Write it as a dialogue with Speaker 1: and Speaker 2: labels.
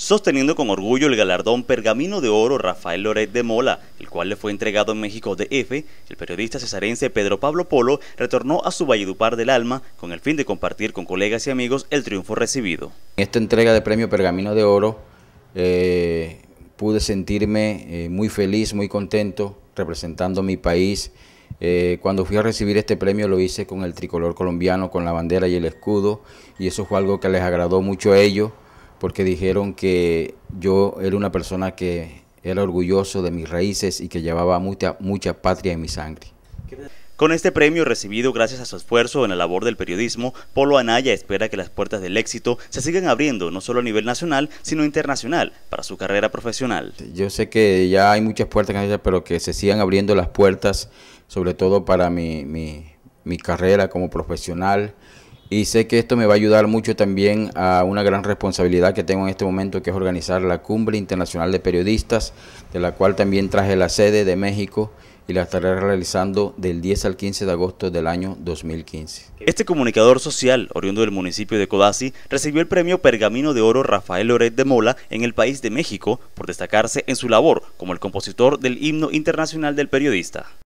Speaker 1: sosteniendo con orgullo el galardón Pergamino de Oro Rafael Loret de Mola, el cual le fue entregado en México de EFE, el periodista cesarense Pedro Pablo Polo retornó a su Valledupar del alma con el fin de compartir con colegas y amigos el triunfo recibido.
Speaker 2: En esta entrega de premio Pergamino de Oro eh, pude sentirme eh, muy feliz, muy contento representando mi país. Eh, cuando fui a recibir este premio lo hice con el tricolor colombiano, con la bandera y el escudo, y eso fue algo que les agradó mucho a ellos porque dijeron que yo era una persona que era orgulloso de mis raíces y que llevaba mucha, mucha patria en mi sangre.
Speaker 1: Con este premio recibido gracias a su esfuerzo en la labor del periodismo, Polo Anaya espera que las puertas del éxito se sigan abriendo no solo a nivel nacional, sino internacional para su carrera profesional.
Speaker 2: Yo sé que ya hay muchas puertas, pero que se sigan abriendo las puertas, sobre todo para mi, mi carrera como profesional y sé que esto me va a ayudar mucho también a una gran responsabilidad que tengo en este momento, que es organizar la Cumbre Internacional de Periodistas, de la cual también traje la sede de México y la estaré realizando del 10 al 15 de agosto del año 2015.
Speaker 1: Este comunicador social, oriundo del municipio de Codazzi, recibió el premio Pergamino de Oro Rafael Loret de Mola en el país de México por destacarse en su labor como el compositor del himno internacional del periodista.